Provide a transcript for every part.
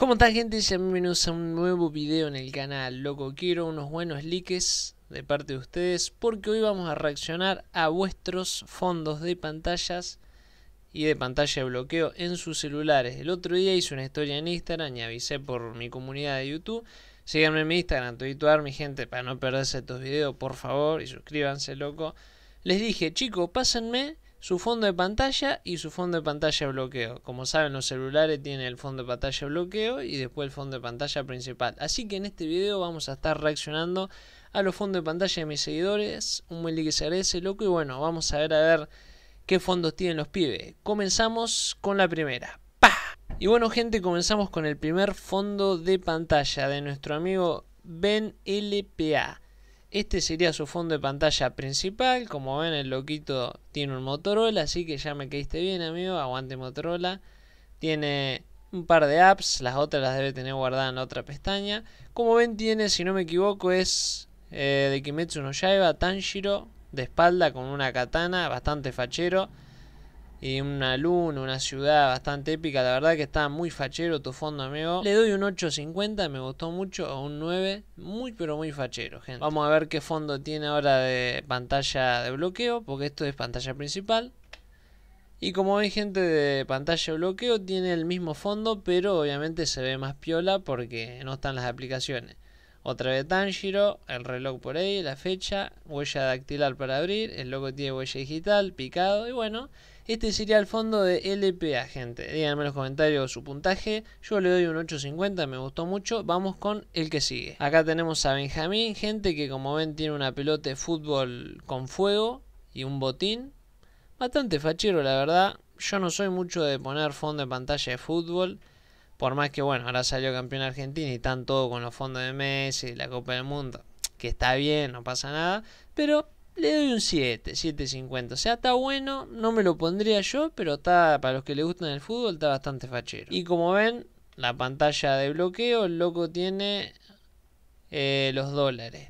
¿Cómo tal gente? Bienvenidos a un nuevo video en el canal, loco. Quiero unos buenos likes de parte de ustedes porque hoy vamos a reaccionar a vuestros fondos de pantallas y de pantalla de bloqueo en sus celulares. El otro día hice una historia en Instagram y avisé por mi comunidad de YouTube. Síganme en mi Instagram, Twitter, mi gente, para no perderse estos videos, por favor, y suscríbanse, loco. Les dije, chicos, pásenme su fondo de pantalla y su fondo de pantalla de bloqueo. Como saben los celulares tienen el fondo de pantalla de bloqueo y después el fondo de pantalla principal. Así que en este video vamos a estar reaccionando a los fondos de pantalla de mis seguidores. Un buen que se agradece, loco. Y bueno, vamos a ver a ver qué fondos tienen los pibes. Comenzamos con la primera. ¡Pah! Y bueno gente, comenzamos con el primer fondo de pantalla de nuestro amigo Ben LPA. Este sería su fondo de pantalla principal. Como ven, el loquito tiene un Motorola, así que ya me caíste bien, amigo. Aguante Motorola. Tiene un par de apps, las otras las debe tener guardadas en otra pestaña. Como ven, tiene, si no me equivoco, es eh, de Kimetsu no Yaiba, Tanjiro, de espalda con una katana, bastante fachero y una luna, una ciudad bastante épica. La verdad que está muy fachero tu fondo, amigo. Le doy un 8.50, me gustó mucho, o un 9. Muy, pero muy fachero, gente. Vamos a ver qué fondo tiene ahora de pantalla de bloqueo, porque esto es pantalla principal. Y como ven gente de pantalla de bloqueo tiene el mismo fondo, pero obviamente se ve más piola porque no están las aplicaciones. Otra vez Tanjiro, el reloj por ahí, la fecha, huella dactilar para abrir, el logo tiene huella digital, picado y bueno, este sería el fondo de LPA, gente. Díganme en los comentarios su puntaje. Yo le doy un 8.50, me gustó mucho. Vamos con el que sigue. Acá tenemos a Benjamín, gente que como ven tiene una pelota de fútbol con fuego y un botín. Bastante fachero, la verdad. Yo no soy mucho de poner fondo de pantalla de fútbol. Por más que, bueno, ahora salió campeón argentino y están con los fondos de Messi, la Copa del Mundo, que está bien, no pasa nada. Pero le doy un 7, 7.50. O sea, está bueno, no me lo pondría yo, pero está, para los que le gustan el fútbol, está bastante fachero. Y como ven, la pantalla de bloqueo, el loco tiene eh, los dólares.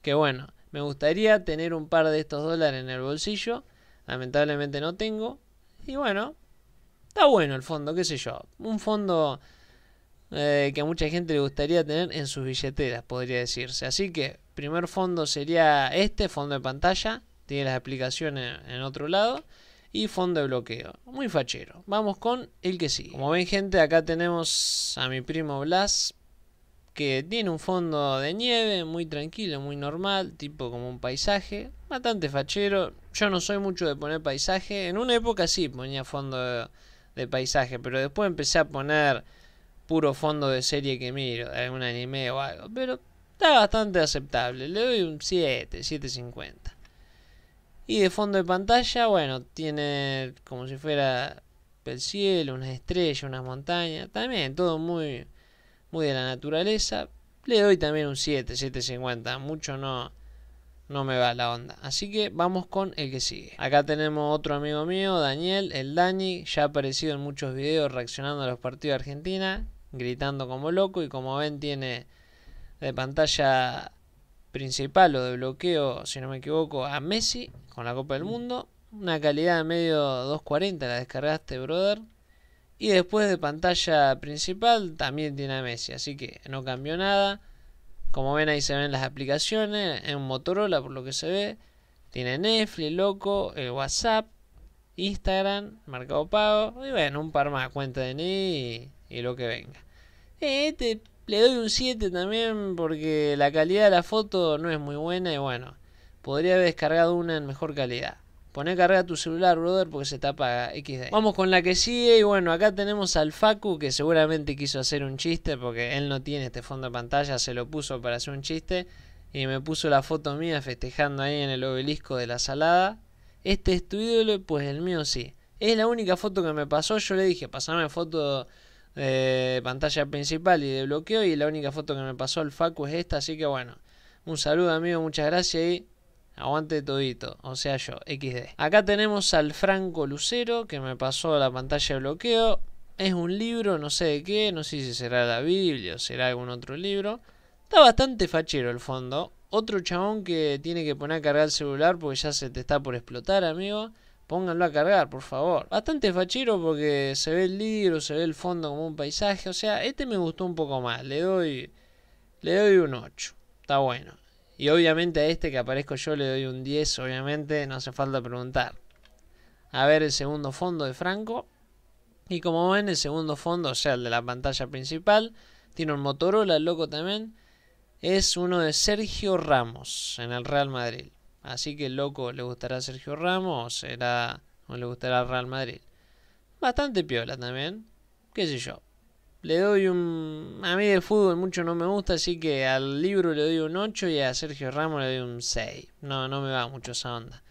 Que bueno, me gustaría tener un par de estos dólares en el bolsillo. Lamentablemente no tengo. Y bueno, está bueno el fondo, qué sé yo. Un fondo eh, que a mucha gente le gustaría tener en sus billeteras, podría decirse. Así que Primer fondo sería este, fondo de pantalla. Tiene las aplicaciones en otro lado. Y fondo de bloqueo. Muy fachero. Vamos con el que sigue. Como ven gente, acá tenemos a mi primo Blas. Que tiene un fondo de nieve, muy tranquilo, muy normal, tipo como un paisaje. Bastante fachero. Yo no soy mucho de poner paisaje. En una época sí ponía fondo de, paisaje, pero después empecé a poner puro fondo de serie que miro, algún anime o algo. Pero bastante aceptable. Le doy un 7, 7.50. Y de fondo de pantalla, bueno, tiene como si fuera el cielo, unas estrellas, una montaña También todo muy, muy de la naturaleza. Le doy también un 7, 7.50. Mucho no, no me va la onda. Así que vamos con el que sigue. Acá tenemos otro amigo mío, Daniel, el Dani. Ya ha aparecido en muchos videos reaccionando a los partidos de Argentina. Gritando como loco y como ven tiene de pantalla principal o de bloqueo, si no me equivoco, a Messi con la Copa del Mundo. Una calidad de medio 240 la descargaste, brother. Y después de pantalla principal también tiene a Messi, así que no cambió nada. Como ven ahí se ven las aplicaciones, en Motorola por lo que se ve. Tiene Netflix, loco, el WhatsApp, Instagram, Mercado Pago y bueno, un par más, cuenta de NI y, y lo que venga. Este le doy un 7 también porque la calidad de la foto no es muy buena y bueno, podría haber descargado una en mejor calidad. Poné carga tu celular, brother, porque se tapa XD. Vamos con la que sigue y bueno, acá tenemos al Facu que seguramente quiso hacer un chiste porque él no tiene este fondo de pantalla, se lo puso para hacer un chiste y me puso la foto mía festejando ahí en el obelisco de la salada. Este es tu ídolo, pues el mío sí. Es la única foto que me pasó, yo le dije, pasame foto de eh, pantalla principal y de bloqueo. Y la única foto que me pasó el Facu es esta. Así que bueno, un saludo amigo, muchas gracias y aguante todito. O sea yo, XD. Acá tenemos al Franco Lucero que me pasó la pantalla de bloqueo. Es un libro, no sé de qué, no sé si será la Biblia o será algún otro libro. Está bastante fachero el fondo. Otro chabón que tiene que poner a cargar el celular porque ya se te está por explotar, amigo. Pónganlo a cargar, por favor. Bastante fachero porque se ve el libro, se ve el fondo como un paisaje. O sea, este me gustó un poco más. Le doy, le doy un 8. Está bueno. Y obviamente a este que aparezco yo le doy un 10. Obviamente no hace falta preguntar. A ver el segundo fondo de Franco. Y como ven, el segundo fondo, o sea, el de la pantalla principal, tiene un Motorola, el loco también. Es uno de Sergio Ramos en el Real Madrid. Así que el loco le gustará a Sergio Ramos será, o le gustará Real Madrid. Bastante piola también. Qué sé yo. Le doy un... A mí de fútbol mucho no me gusta, así que al libro le doy un 8 y a Sergio Ramos le doy un 6. No, no me va mucho esa onda.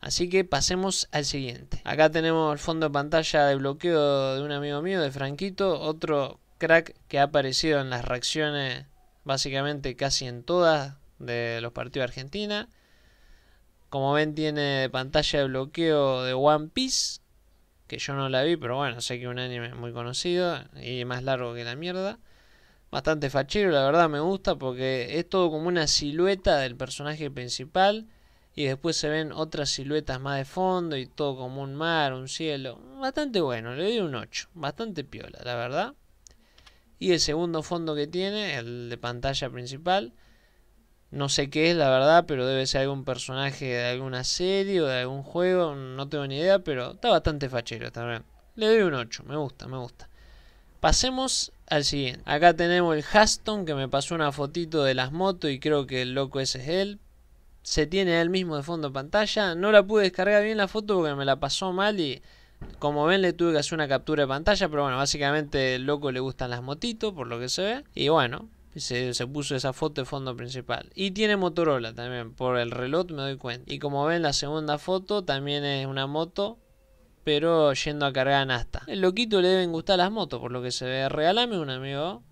Así que pasemos al siguiente. Acá tenemos el fondo de pantalla de bloqueo de un amigo mío, de Franquito, otro crack que ha aparecido en las reacciones básicamente casi en todas de los partidos de Argentina. Como ven tiene pantalla de bloqueo de One Piece. Que yo no la vi, pero bueno, sé que es un anime muy conocido y más largo que la mierda. Bastante fachero, la verdad me gusta porque es todo como una silueta del personaje principal. Y después se ven otras siluetas más de fondo y todo como un mar, un cielo. Bastante bueno, le doy un 8. Bastante piola, la verdad. Y el segundo fondo que tiene, el de pantalla principal, no sé qué es, la verdad, pero debe ser algún personaje de alguna serie o de algún juego, no tengo ni idea, pero está bastante fachero, está bien. Le doy un 8, me gusta, me gusta. Pasemos al siguiente. Acá tenemos el Haston que me pasó una fotito de las motos y creo que el loco ese es él. Se tiene él mismo de fondo pantalla. No la pude descargar bien la foto porque me la pasó mal y como ven le tuve que hacer una captura de pantalla, pero bueno, básicamente el loco le gustan las motitos por lo que se ve. Y bueno, se, puso esa foto de fondo principal. Y tiene Motorola también, por el reloj me doy cuenta. Y como ven, la segunda foto también es una moto, pero yendo a cargar hasta El loquito le deben gustar las motos, por lo que se ve. Regálame un amigo,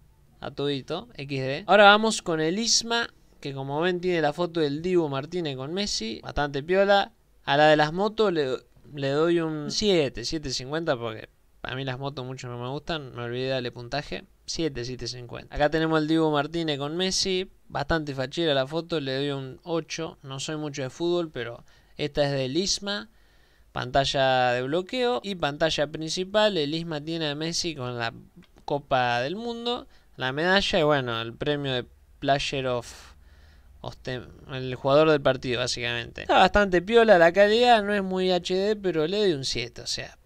a todito, XD. Ahora vamos con el Isma, que como ven tiene la foto del Divo Martínez con Messi, bastante piola. A la de las motos le, le doy un 7, 7.50 porque a mí las motos mucho no me gustan, me olvidé darle puntaje. 7 7, 50. Acá tenemos al Diego Martínez con Messi. Bastante fachera la foto, le doy un 8. No soy mucho de fútbol, pero esta es de Isma. Pantalla de bloqueo y pantalla principal. El Isma tiene a Messi con la Copa del Mundo, la medalla y bueno, el premio de Player of el jugador del partido, básicamente. Está bastante piola la calidad, no es muy HD, pero le doy un 7, o sea.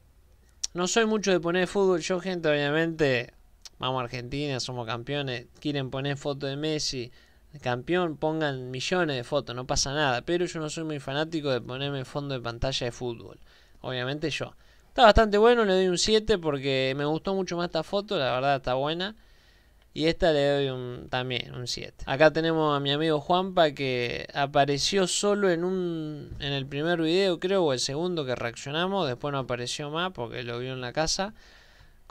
No soy mucho de poner fútbol, yo gente obviamente vamos a Argentina, somos campeones, quieren poner foto de Messi, campeón, pongan millones de fotos, no pasa nada, pero yo no soy muy fanático de ponerme fondo de pantalla de fútbol, obviamente yo. Está bastante bueno, le doy un 7 porque me gustó mucho más esta foto, la verdad está buena. Y esta le doy un, también un 7. Acá tenemos a mi amigo Juanpa que apareció solo en un en el primer video creo o el segundo que reaccionamos. Después no apareció más porque lo vio en la casa.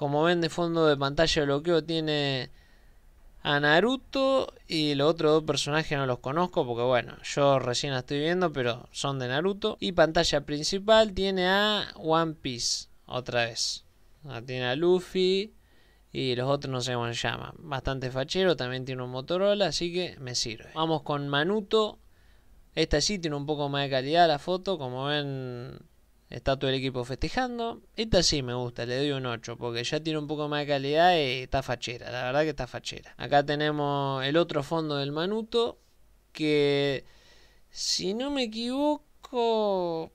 Como ven de fondo de pantalla de bloqueo tiene a Naruto y los otros dos personajes no los conozco porque bueno, yo recién la estoy viendo, pero son de Naruto. Y pantalla principal tiene a One Piece, otra vez. Ah, tiene a Luffy y los otros no sé cómo se llaman. Bastante fachero, también tiene un Motorola, así que me sirve. Vamos con Manuto. Esta sí tiene un poco más de calidad la foto, como ven Está todo el equipo festejando. Esta sí me gusta, le doy un 8 porque ya tiene un poco más de calidad y está fachera. La verdad que está fachera. Acá tenemos el otro fondo del Manuto que, si no me equivoco,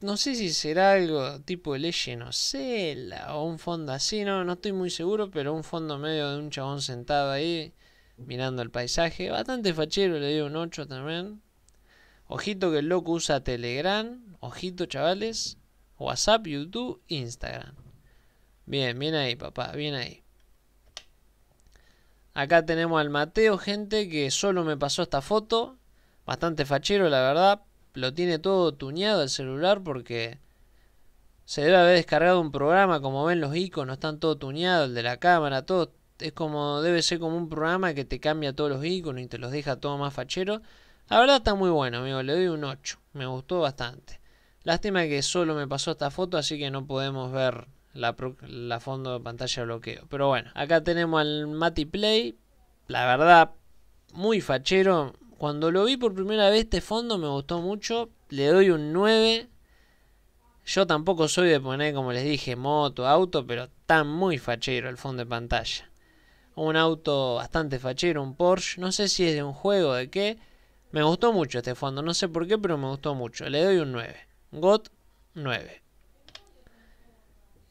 no sé si será algo tipo leche no sé o un fondo así, no estoy muy seguro, pero un fondo medio de un chabón sentado ahí mirando el paisaje. Bastante fachero, le doy un 8 también. Ojito que el loco usa Telegram. Ojito, chavales. WhatsApp, YouTube, Instagram. Bien, bien ahí, papá, bien ahí. Acá tenemos al Mateo, gente, que solo me pasó esta foto. Bastante fachero, la verdad. Lo tiene todo tuñado el celular porque se debe haber descargado un programa. Como ven, los iconos están todo tuñados, el de la cámara, todo. Es como, debe ser como un programa que te cambia todos los iconos y te los deja todo más fachero. La verdad está muy bueno, amigo. Le doy un 8. Me gustó bastante. Lástima que solo me pasó esta foto, así que no podemos ver la, fondo de pantalla bloqueo. Pero bueno, acá tenemos al Mati Play. La verdad, muy fachero. Cuando lo vi por primera vez este fondo me gustó mucho. Le doy un 9. Yo tampoco soy de poner, como les dije, moto, auto, pero está muy fachero el fondo de pantalla. Un auto bastante fachero, un Porsche. No sé si es de un juego de qué me gustó mucho este fondo, no sé por qué, pero me gustó mucho. Le doy un 9. GOT 9.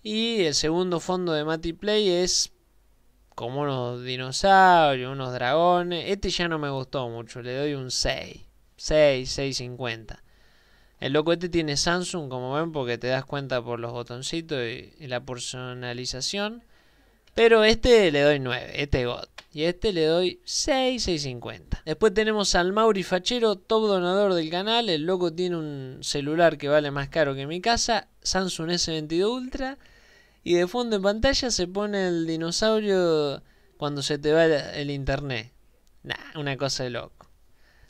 Y el segundo fondo de Mati Play es como unos dinosaurios, unos dragones. Este ya no me gustó mucho, le doy un 6. 6, 6.50. El loco este tiene Samsung, como ven, porque te das cuenta por los botoncitos y la personalización. Pero este le doy 9, este God. Y este le doy 6, 6.50. Después tenemos al Mauri Fachero, top donador del canal. El loco tiene un celular que vale más caro que mi casa, Samsung S22 Ultra. Y de fondo en pantalla se pone el dinosaurio cuando se te va el internet. Nah, una cosa de loco.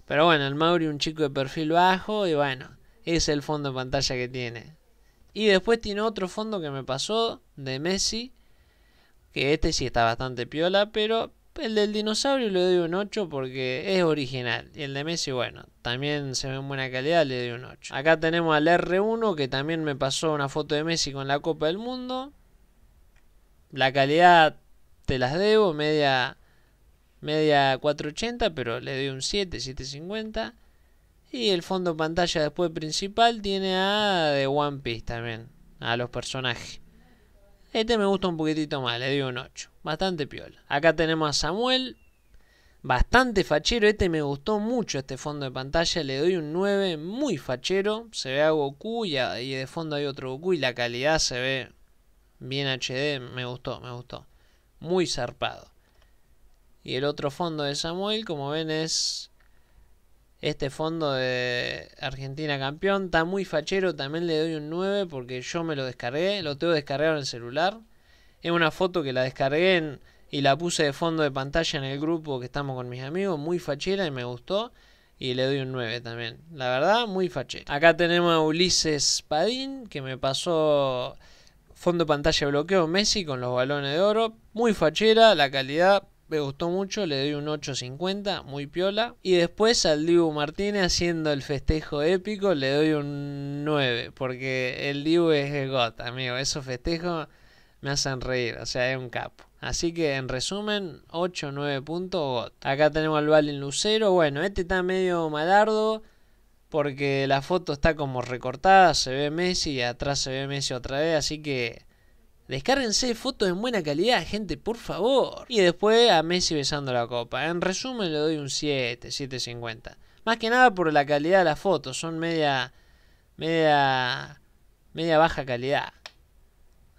Pero bueno, el Mauri un chico de perfil bajo y bueno, es el fondo en pantalla que tiene. Y después tiene otro fondo que me pasó de Messi que este sí está bastante piola, pero el del dinosaurio le doy un 8 porque es original. Y el de Messi, bueno, también se ve en buena calidad, le doy un 8. Acá tenemos al R1 que también me pasó una foto de Messi con la Copa del Mundo. La calidad te las debo, media, media 480, pero le doy un 7, 750. Y el fondo pantalla después principal tiene a de One Piece también, a los personajes. Este me gusta un poquitito más, le doy un 8. Bastante piola. Acá tenemos a Samuel. Bastante fachero. Este me gustó mucho, este fondo de pantalla. Le doy un 9, muy fachero. Se ve a Goku y, y de fondo hay otro Goku. Y la calidad se ve bien HD. Me gustó, me gustó. Muy zarpado. Y el otro fondo de Samuel, como ven, es este fondo de Argentina campeón. Está muy fachero, también le doy un 9 porque yo me lo descargué, lo tengo descargado en el celular. Es una foto que la descargué y la puse de fondo de pantalla en el grupo que estamos con mis amigos, muy fachera y me gustó. Y le doy un 9 también. La verdad, muy fachera. Acá tenemos a Ulises Padín que me pasó fondo de pantalla bloqueo Messi con los balones de oro. Muy fachera, la calidad me gustó mucho, le doy un 8.50, muy piola. Y después al Dibu Martínez haciendo el festejo épico, le doy un 9, porque el Dibu es God, amigo, esos festejos me hacen reír, o sea, es un capo. Así que en resumen, 8, 9 puntos, God. Acá tenemos al Valen Lucero, bueno, este está medio malardo. Porque la foto está como recortada, se ve Messi y atrás se ve Messi otra vez, así que Descárguense fotos en buena calidad, gente, por favor. Y después a Messi besando la copa. En resumen le doy un 7, 7.50. Más que nada por la calidad de las fotos, son media media media baja calidad.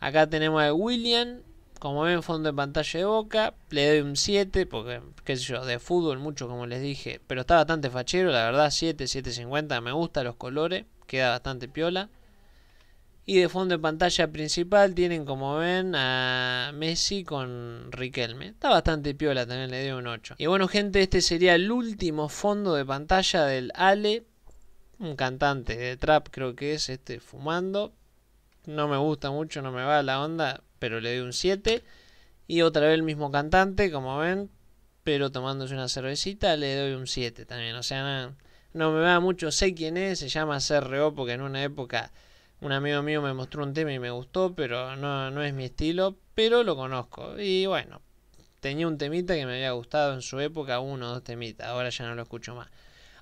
Acá tenemos a William, como ven fondo de pantalla de Boca, le doy un 7 porque qué sé yo, de fútbol mucho como les dije, pero está bastante fachero, la verdad 7, 7.50, me gustan los colores, queda bastante piola. Y de fondo de pantalla principal tienen como ven a Messi con Riquelme. Está bastante piola también, le doy un 8. Y bueno gente, este sería el último fondo de pantalla del Ale. Un cantante de trap creo que es este fumando. No me gusta mucho, no me va la onda, pero le doy un 7. Y otra vez el mismo cantante, como ven, pero tomándose una cervecita le doy un 7 también. O sea, no, me va mucho, sé quién es, se llama CRO porque en una época un amigo mío me mostró un tema y me gustó, pero no, no es mi estilo, pero lo conozco. Y bueno, tenía un temita que me había gustado en su época, uno o dos temitas, ahora ya no lo escucho más.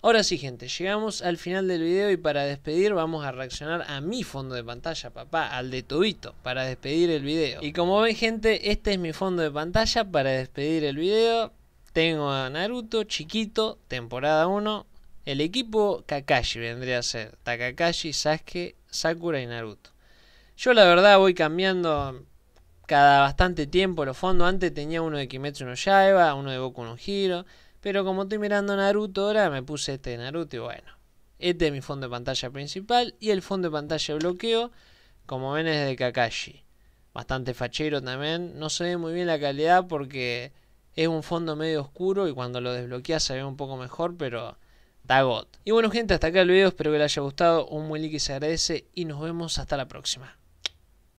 Ahora sí, gente, llegamos al final del video y para despedir vamos a reaccionar a mi fondo de pantalla, papá, al de Tobito, para despedir el video. Y como ven, gente, este es mi fondo de pantalla para despedir el video. Tengo a Naruto, chiquito, temporada 1. El equipo Kakashi vendría a ser Takakashi, Sasuke Sakura y Naruto. Yo la verdad voy cambiando cada bastante tiempo los fondos. Antes tenía uno de Kimetsu no Yaiba, uno de Goku no giro, Pero como estoy mirando Naruto ahora, me puse este de Naruto y bueno. Este es mi fondo de pantalla principal y el fondo de pantalla de bloqueo, como ven, es de Kakashi. Bastante fachero también. No se ve muy bien la calidad porque es un fondo medio oscuro y cuando lo desbloqueas se ve un poco mejor, pero y bueno gente, hasta acá el video, espero que les haya gustado, un buen like se agradece y nos vemos hasta la próxima.